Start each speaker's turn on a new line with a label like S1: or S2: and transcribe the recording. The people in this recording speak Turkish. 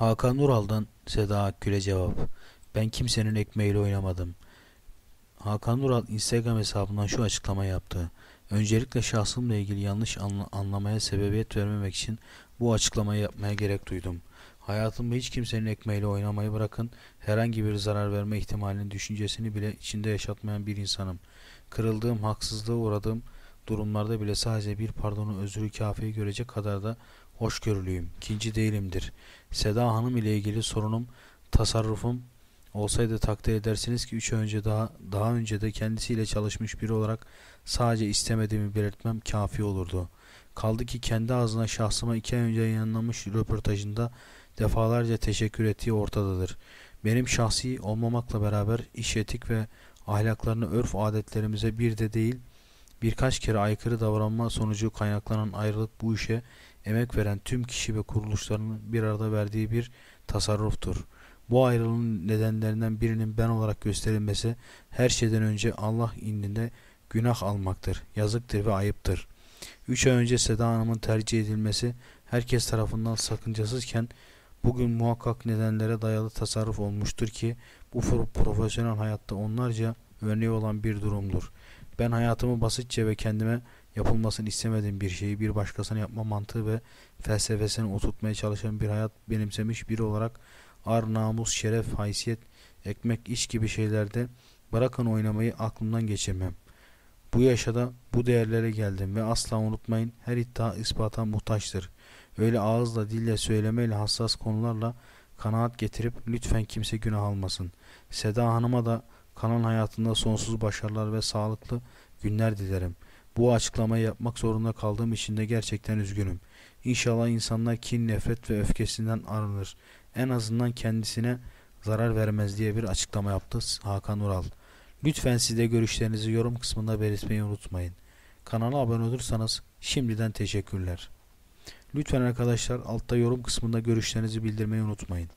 S1: Hakan Ural'dan Seda Akgül'e cevap. Ben kimsenin ekmeğiyle oynamadım. Hakan Ural Instagram hesabından şu açıklama yaptı. Öncelikle şahsımla ilgili yanlış anlamaya sebebiyet vermemek için bu açıklamayı yapmaya gerek duydum. Hayatımda hiç kimsenin ekmeğiyle oynamayı bırakın, herhangi bir zarar verme ihtimalinin düşüncesini bile içinde yaşatmayan bir insanım. Kırıldığım, haksızlığa uğradığım durumlarda bile sadece bir pardonu özürü kafiyi görecek kadar da hoşgörülüyüm, kinci değilimdir. Seda Hanım ile ilgili sorunum, tasarrufum olsaydı takdir edersiniz ki 3 önce daha daha önce de kendisiyle çalışmış biri olarak sadece istemediğimi belirtmem kafi olurdu. Kaldı ki kendi ağzına şahsıma iki ay önce yayınlanmış röportajında defalarca teşekkür ettiği ortadadır. Benim şahsi olmamakla beraber iş etik ve ahlaklarını örf adetlerimize bir de değil Birkaç kere aykırı davranma sonucu kaynaklanan ayrılık bu işe emek veren tüm kişi ve kuruluşların bir arada verdiği bir tasarruftur. Bu ayrılığın nedenlerinden birinin ben olarak gösterilmesi her şeyden önce Allah indinde günah almaktır, yazıktır ve ayıptır. Üç ay önce Seda Hanım'ın tercih edilmesi herkes tarafından sakıncasızken bugün muhakkak nedenlere dayalı tasarruf olmuştur ki bu profesyonel hayatta onlarca örneği olan bir durumdur. Ben hayatımı basitçe ve kendime yapılmasını istemediğim bir şeyi bir başkasına yapma mantığı ve felsefesini oturtmaya çalışan bir hayat benimsemiş biri olarak ar, namus, şeref, haysiyet, ekmek, iş gibi şeylerde bırakın oynamayı aklımdan geçirmem. Bu yaşada bu değerlere geldim ve asla unutmayın her iddia ispata muhtaçtır. Öyle ağızla, dille, söylemeyle, hassas konularla kanaat getirip lütfen kimse günah almasın. Seda Hanım'a da Kalan hayatında sonsuz başarılar ve sağlıklı günler dilerim. Bu açıklamayı yapmak zorunda kaldığım için de gerçekten üzgünüm. İnşallah insanlar kin, nefret ve öfkesinden arınır. En azından kendisine zarar vermez diye bir açıklama yaptı Hakan Ural. Lütfen siz de görüşlerinizi yorum kısmında belirtmeyi unutmayın. Kanala abone olursanız şimdiden teşekkürler. Lütfen arkadaşlar altta yorum kısmında görüşlerinizi bildirmeyi unutmayın.